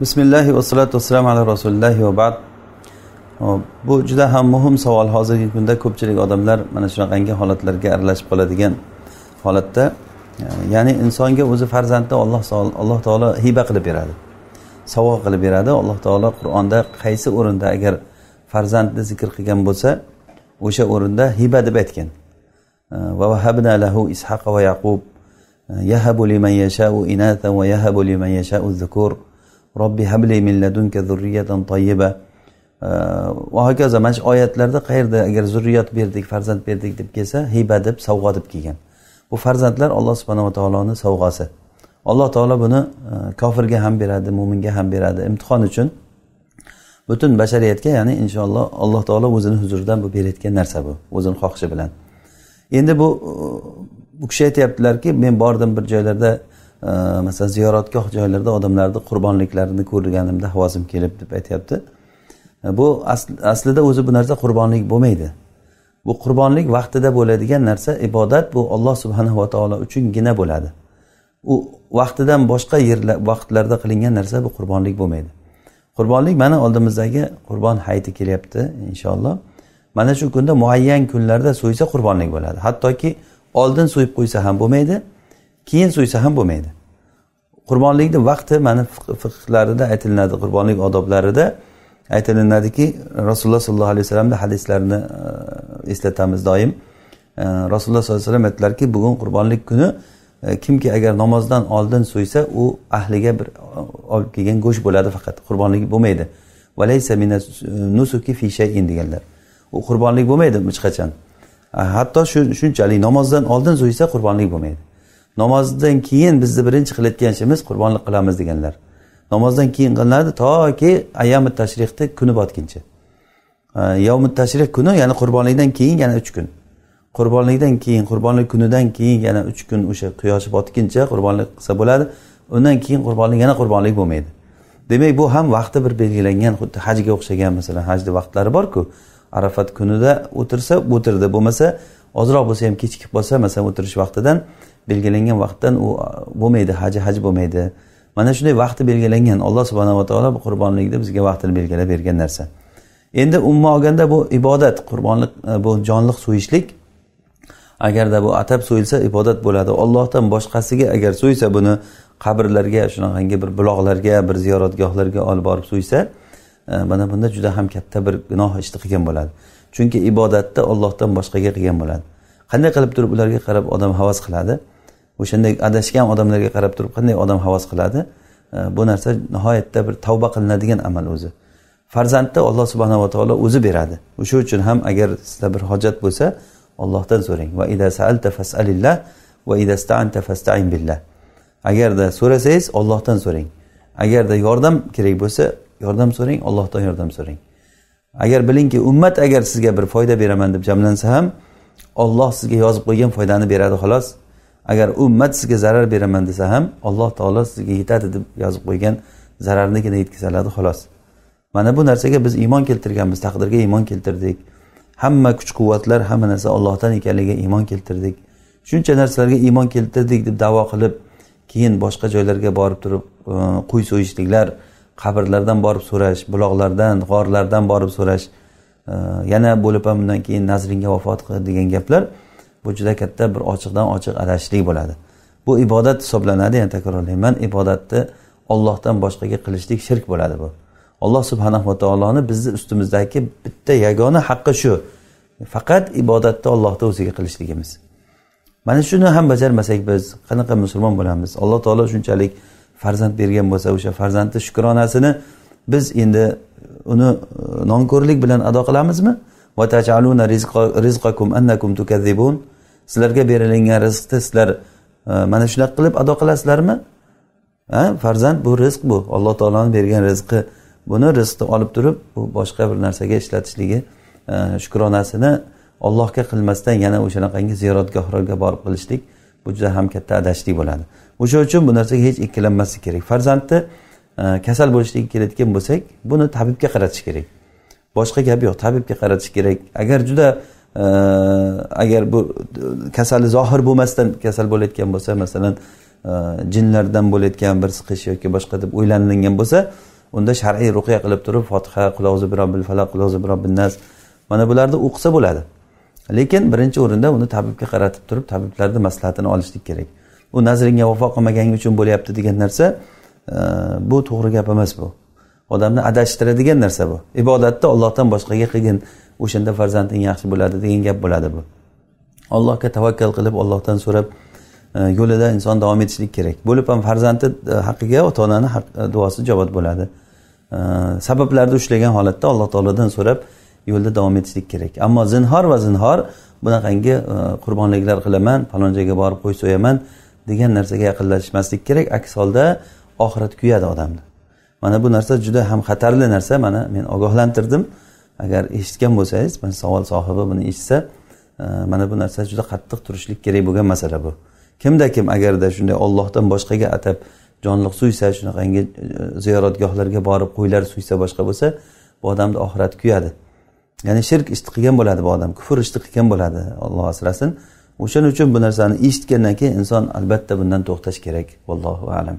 bismillahi vassalatu vassalam ala rasulillahi va ba'd bu juda ham muhim savol hozirgi kunda ko'pchilik odamlar mana shunaqangi holatlarga aralashib qoladigan holatda e, ya'ni insonga o'zi farzandni olloh alloh taolo hiba qilib beradi sovg'a qilib beradi alloh taolo qur'onda qaysi o'rinda agar farzandni zikr qilgan bo'lsa o'sha o'rinda hiba deb aytgan e, va lahu ishaqa va yaqub e, yahabu liman yashau inatan va yahabu liman yashau zukur robbi habli min ladunka zurriyatan tayyiba va hokazo mana shu oyatlarda qayerda agar zurriyat berdik farzand berdik deb kelsa hiba deb sovg'a deb kelgan bu farzandlar alloh subhanava taoloni sovg'asi alloh taolo buni e, kofirga ham beradi mo'minga ham beradi imtihon uchun butun bashariyatga ya'ni inshaalloh alloh taolo o'zini huzuridan bu berayotgan narsa bu o'zini xohishi bilan endi bu e, bu kishi aytyaptilarki men bordim bir joylarda masalan ziyoratgoh joylarda odamlarni qurbonliklarini ko'rganimda havozim kelib deb aytyapti bu aslida o'zi bu narsa qurbonlik bo'lmaydi bu qurbonlik vaqtida bo'ladigan narsa ibodat bu olloh subhanahu va taolo uchungina bo'ladi u vaqtidan boshqa yerlar vaqtlarda qilingan narsa bu qurbonlik bo'lmaydi qurbonlik mana oldimizdagi qurbon hayiti kelyapti inshaalloh mana shu kunda muayyan kunlarda so'ysa qurbonlik bo'ladi hattoki oldin so'yib qo'ysa ham bo'lmaydi keyin so'ysa ham bo'lmaydi qurbonlikni vaqti mana fiqhlarida aytilinadi qurbonlik odoblarida aytilinadiki rasululloh sollallohu alayhi vasallamni hadislarini e, eslatamiz doim e, rasululloh sollallohu alayhi vasallam aytdilarki bugun qurbonlik kuni e, kimki agar namozdan oldin so'ysa u ahliga bir olib kelgan go'sht bo'ladi faqat qurbonlik bo'lmaydi nusuki fi shayin deganlar u qurbonlik bo'lmaydi hech qachon hatto shunchalik namozdan oldin so'ysa qurbonlik bo'lmaydi namozdan keyin bizni birinchi qilayotgan ishimiz qurbonlik qilamiz deganlar namozdan keyin qilinadi toki ayami tashrihni kuni botguncha yovmi tashrih kuni ya'ni qurbonlikdan keyin yana uch kun qurbonlikdan keyin qurbonlik kunidan keyin yana uch kun o'sha quyosh botguncha qurbonlik qilsa bo'ladi undan keyin qurbonlik yana qurbonlik bo'lmaydi demak bu ham vaqti bir belgilangan xuddi hajga o'xshagan masalan hajni vaqtlari borku arafat kunida o'tirsa o'tirdi bo'lmasa ozroq bo'lsa ham kechikib qolsa masalan o'tirish vaqtidan belgilangan vaqtdan u bo'lmaydi haji haj bo'lmaydi mana shunday vaqti belgilangan alloh subhanava taolo bu qurbonlikni bizga vaqtini belgilab bergan narsa endi umuman olganda bu ibodat qurbonlik e, bu jonliq so'yishlik agarda bu atab so'yilsa ibodat bo'ladi ollohdan boshqasiga agar so'ysa buni qabrlarga shunaqangi bir buloqlarga bir ziyoratgohlarga olib borib so'ysa e, mana bunda juda ham katta bir gunoh ishni qilgan bo'ladi chunki ibodatni ollohdan boshqaga qilgan bo'ladi qanday qilib turib ularga qarab odam havas qiladi o'shanday adashgan odamlarga qarab turib qanday odam havas qiladi e, bu narsa nihoyatda bir tavba qilinadigan amal o'zi farzandni alloh subhanava taolo o'zi beradi o'sha uchun ham agar sizda bir hojat bo'lsa ollohdan so'rang va ida saalta fasalillah va ida staanta fastain billah agarda so'rasangiz ollohdan so'rang agarda yordam kerak bo'lsa yordam so'rang ollohdan yordam so'rang agar bilingki ummat agar sizga bir foyda beraman deb jamlansa ham olloh sizga yozib qo'ygan foydani beradi xolos agar ummat sizga zarar beraman desa ham alloh taolo sizga yetadi deb yozib qo'ygan zararnigina yetkaziladi xolos mana bu narsaga biz iymon keltirganmiz taqdirga iymon keltirdik hamma kuch quvvatlar hamma narsa ollohdan ekanligiga iymon keltirdik shuncha narsalarga iymon keltirdik deb davo qilib keyin boshqa joylarga borib turib e, qo'y so'yishliklar qabrlardan borib so'rash buloqlardan g'orlardan borib so'rash e, yana bo'lib ham undan keyin nazringga vafot qil degan gaplar bu juda katta bir ochiqdan ochiq adashishlik bo'ladi bu ibodat hisoblanadi yana takrorlayman ibodatni ollohdan boshqaga qilishlik shirk bo'ladi bu alloh subhanava taoloni bizni ustimizdagi bitta yagona haqqi shu faqat ibodatni ollohni o'ziga qilishligimiz mana shuni ham bajarmasak biz qanaqa musulmon bo'lamiz alloh taolo shunchalik farzand bergan bo'lsa o'sha farzandni shukronasini biz endi uni e, nonko'rlik bilan ado qilamizmi sizlarga berilingan rizqni sizlar e, mana shunaqa qilib ado qilasizlarmi ha farzand bu rizq bu alloh taoloni bergan rizqi buni rizqni olib turib bu boshqa bir narsaga ishlatishligi e, shukronasini allohga qilmasdan yana o'shanaqangi ziyoratgohlarga borib qilishlik bu juda ham katta adashishlik bo'ladi o'sha uchun bu narsaga hech ikkilanmaslik kerak farzandni e, kasal bo'lishligi keladigan bo'lsak buni tabibga qaratish kerak boshqa gap yo'q tabibga qaratish kerak agar juda agar bu kasali zohir bo'lmasdan kasal bo'layotgan bo'lsa masalan e, jinlardan bo'layotgan bir siqish yoki boshqa deb o'ylanilgan bo'lsa unda shar'iy ruqiya qilib turib fotiha qulozi birobbil falaq qulozi birobbil nas mana bularni o'qisa bo'ladi lekin birinchi o'rinda uni tabibga qaratib turib tabiblarni maslahatini olishlik kerak u nazringga vafo qilmaganing uchun bo'lyapti degan narsa e, bu to'g'ri gap emas bu odamni adashtiradigan narsa bu ibodatni ollohdan boshqaga qilgin o'shanda farzanding yaxshi bo'ladi degan gap bo'ladi bu allohga tavakkal qilib ollohdan so'rab e, yo'lida inson davom etishlik kerak bo'lib ham farzandi e, haqqiga ota onani e, duosi ijobat bo'ladi sabablarni ushlagan holatda alloh taolodan so'rab yo'lda davom etishlik kerak ammo zinhor va zinhor bunaqangi qurbonliklar qilaman falon joyga borib qo'y so'yaman degan narsaga yaqinlashmaslik kerak aks holda oxirat kuyadi odamni mana bu narsa juda ham xatarli narsa mana men ogohlantirdim agar eshitgan bo'lsangiz mana savol sohibi buni eshitsa e, mana bu narsa juda qattiq turishlik kerak bo'lgan masala bu kimda kim agarda shunday ollohdan boshqaga atab jonliq suysa shunaqangi e, ziyoratgohlarga borib qo'ylar suysa boshqa bo'lsa bu odamni oxirat kuyadi ya'ni shirk ishni qilgan bo'ladi bu odam kufr ishni qilgan bo'ladi olloh asrasin o'shaning uchun bu narsani eshitgandan keyin inson albatta bundan to'xtash kerak vallohu alam